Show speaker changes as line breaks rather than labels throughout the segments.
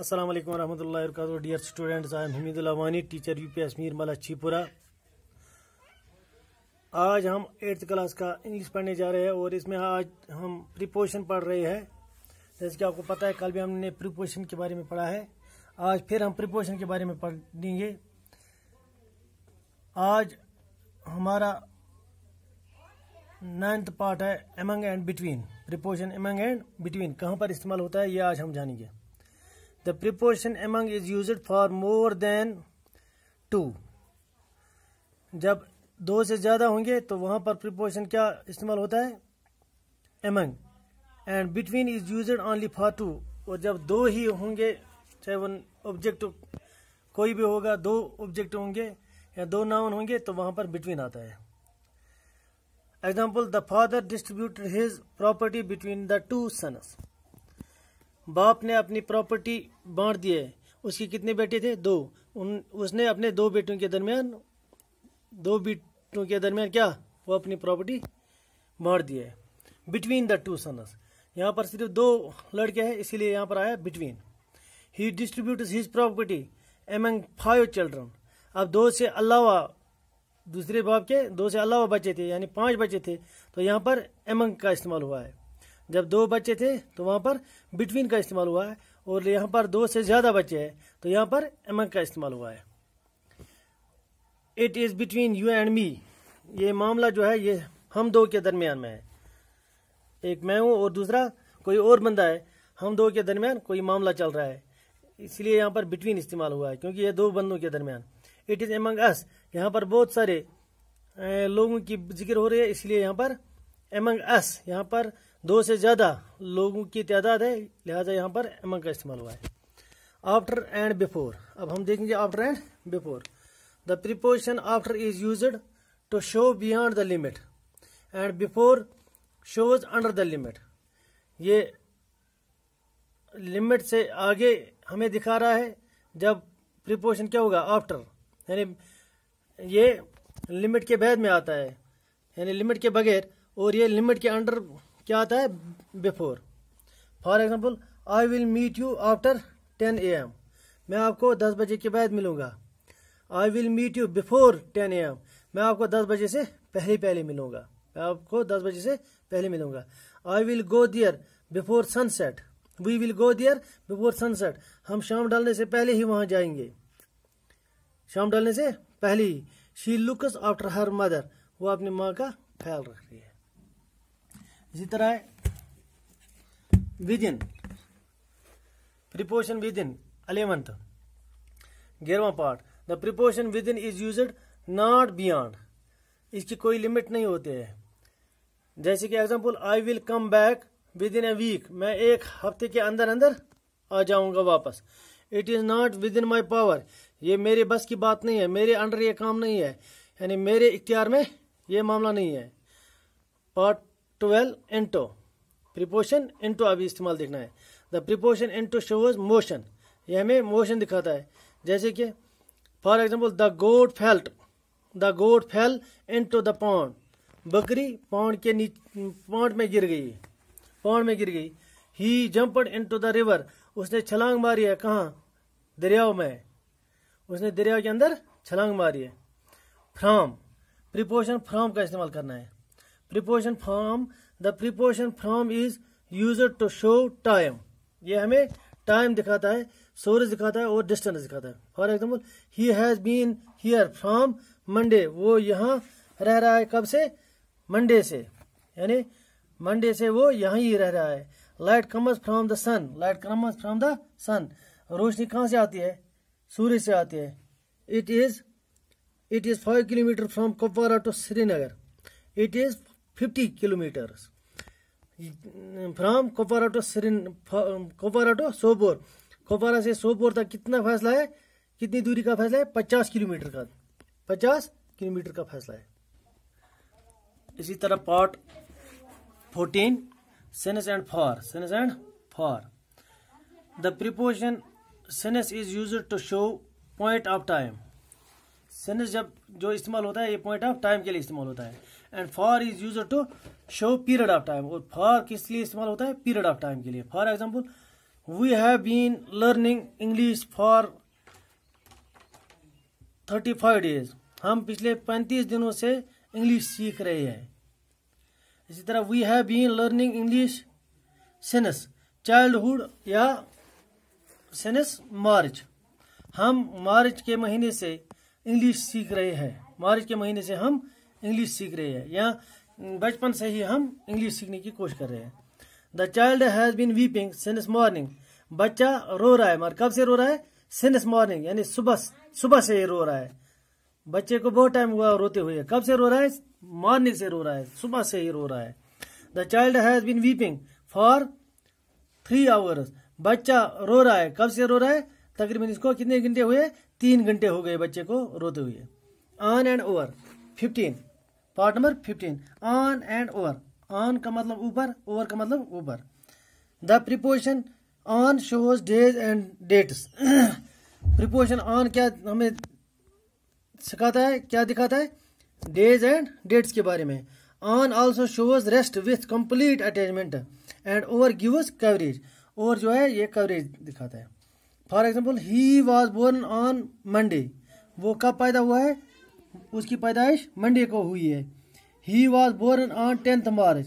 असलम वरहमल वर्क dear students I am Hamid teacher U P असमीर मला छीपुरा आज हम एट्थ क्लास का इंग्लिश पढ़ने जा रहे हैं और इसमें आज हम प्रिपोशन पढ़ रहे हैं जैसे कि आपको पता है कल भी हमने प्रिपोशन के बारे में पढ़ा है आज फिर हम प्रिपोशन के बारे में पढ़ेंगे आज हमारा नाइन्थ पार्ट है among and between preposition among and between कहाँ पर इस्तेमाल होता है ये आज हम जानेंगे The proportion among is used for more than two जब दो से ज़्यादा होंगे तो वहां पर प्रिपोर्शन क्या इस्तेमाल होता है among and between is use only for two और जब दो ही होंगे चाहे वन ऑब्जेक्ट कोई भी होगा दो ऑब्जेक्ट होंगे या दो नाउन होंगे तो वहां पर बिटवीन आता है example the father distributed his property between the two sons बाप ने अपनी प्रॉपर्टी बांट दी है उसकी कितने बेटे थे दो उन उसने अपने दो बेटों के दरमियान दो बेटों के दरमियान क्या वो अपनी प्रॉपर्टी बांट दी है बिटवीन द टू सनस यहाँ पर सिर्फ दो लड़के हैं इसीलिए यहाँ पर आया between he distribute his property among five children अब दो से अलावा दूसरे बाप के दो से अलावा बचे थे यानी पांच बचे थे तो यहाँ पर एमंग का इस्तेमाल हुआ है जब दो बच्चे थे तो वहाँ पर बिटवीन का इस्तेमाल हुआ है और यहाँ पर दो से ज़्यादा बच्चे हैं तो यहाँ पर एमंग का इस्तेमाल हुआ है it is between you and me ये मामला जो है ये हम दो के दरमियान में है एक मैं हूँ और दूसरा कोई और बंदा है हम दो के दरमियान कोई मामला चल रहा है इसलिए यहाँ पर बिटवीन इस्तेमाल हुआ है क्योंकि ये दो बंदों के दरमियान इट इज़ एमंग अस यहाँ पर बहुत सारे लोगों की जिक्र हो रही है इसलिए यहाँ पर एमंग अस यहाँ पर दो से ज़्यादा लोगों की तादाद है लिहाजा यहाँ पर एमंग का इस्तेमाल हुआ है आफ्टर एंड बिफोर अब हम देखेंगे after and before the preposition after is use to show beyond the limit and before shows under the limit ये लिमिट से आगे हमें दिखा रहा है जब प्रिपोजिशन क्या होगा आफ्टर यानी ये लिमिट के बाद में आता है यानी लिमिट के बगैर और ये लिमिट के अंडर क्या आता है before for example I will meet you after ten A M मैं आपको दस बजे के बाद मिलूंगा I will meet you before ten A M मैं आपको दस बजे से पहले पहले मिलूंगा मैं आपको दस बजे से पहले मिलूंगा I will go there before sunset we will go there before sunset हम शाम डालने से पहले ही वहां जाएंगे शाम डालने से पहले ही she looks after her mother वो अपनी माँ का ख्याल रख रही है इसी तरह प्रिपोर्शन विद इन अलेवंथ ग्यारहवा part the preposition within is use not beyond इसकी कोई लिमिट नहीं होती है जैसे कि example I will come back within a week मैं एक हफ्ते के अंदर अंदर आ जाऊंगा वापस it is not within my power ये मेरे बस की बात नहीं है मेरे अंडर ये काम नहीं है यानी मेरे इख्तियार में ये मामला नहीं है part twelve into preposition into अभी इस्तेमाल देखना है the preposition into shows motion ये हमें मोशन दिखाता है जैसे कि for example the goat felt the goat fell into the pond बकरी पॉन्ड के नीचे पॉन्ड में गिर गई पॉन्ड में गिर गई he jumped into the river उसने छलांग मारी है कहाँ दरियाव में उसने दरियाव के अंदर छलांग मारी है फ्राम प्रिपोशन फ्राम का इस्तेमाल करना है preposition from the preposition from is use to show time ये हमें टाइम दिखाता है सोर्स दिखाता है और डिस्टेंस दिखाता है for example he has been here from Monday वो यहाँ रह रहा है कब से मंडे से यानी मंडे से वो यहाँ ही रह रहा है light comes from the sun light comes from the sun रोशनी कहाँ से आती है सूर्य से आती है it is it is five kilometre from Kupwara to Srinagar it is 50 kilometres from Kupwara to Srinagar Kupwara to Sopore Kupwara से सोपोर तक कितना फैसला है कितनी दूरी का फैसला है पचास किलोमीटर का पचास किलोमीटर का फैसला है इसी तरह part fourteen since and for since and for the preposition since is use to show point of time sentence जब जो इस्तेमाल होता है ये पॉइंट ऑफ टाइम के लिए इस्तेमाल होता है and for is use to show period of time और फॉर किस लिए इस्तेमाल होता है पीरियड ऑफ टाइम के लिए for example we have been learning English for thirty five days हम पिछले पैंतीस दिनों से इंग्लिश सीख रहे हैं इसी तरह we have been learning English child childhood या सेंस मार्च हम मार्च के महीने से इंग्लिश सीख रहे हैं मार्च के महीने से हम इंग्लिश सीख रहे हैं या बचपन से ही हम इंग्लिश सीखने की कोशिश कर रहे हैं the child has been weeping since morning बच्चा रो रहा है मगर कब से रो रहा है सिंस मॉर्निंग यानी सुबह सुबह से ही रो रहा है बच्चे को बहुत टाइम हुआ रोते हुए कब से रो रहा है मॉर्निंग से रो रहा है सुबह से ही रो रहा है the child has been weeping for three hours बच्चा रो रहा है कब से रो रहा है तकरीबन इसको कितने घंटे हुए तीन घंटे हो गए बच्चे को रोते हुए on and over fifteen part number fifteen on and over on का मतलब ऊपर ओवर का मतलब ऊपर the preposition on shows days and dates preposition on क्या हमें सिखाता है क्या दिखाता है डेज एंड डेट्स के बारे में on also shows rest with complete attachment and over gives coverage और जो है ये कवरेज दिखाता है for example he was born on Monday वो कब पैदा हुआ है उसकी पैदाइश मंडे को हुई है he was born on tenth March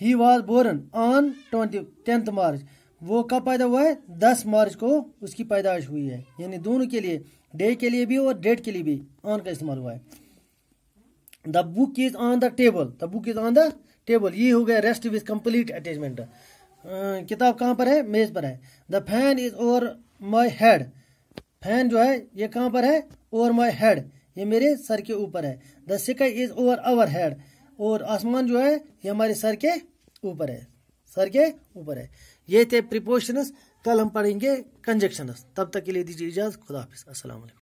he was born on twenty tenth March वो कब पैदा हुआ है दस मार्च को उसकी पैदाइश हुई है यानी दोनों के लिए डे के लिए भी और डेट के लिए भी ऑन का इस्तेमाल हुआ है the book is on the table the book is on the table ये हो गया रेस्ट विद कंप्लीट अटैचमेंट किताब कहाँ पर है मेज पर है the fan is over my head fan जो है ये कहाँ पर है ओवर माई हेड ये मेरे सर के ऊपर है द सिकाई इज ओवर आवर हेड और आसमान जो है ये हमारे सर के ऊपर है सर के ऊपर है ये थे प्रिपोशनस कल हम पढ़ेंगे कंजक्शनस तब तक के लिए दीजिए इजाज़त खुदा हाफिज़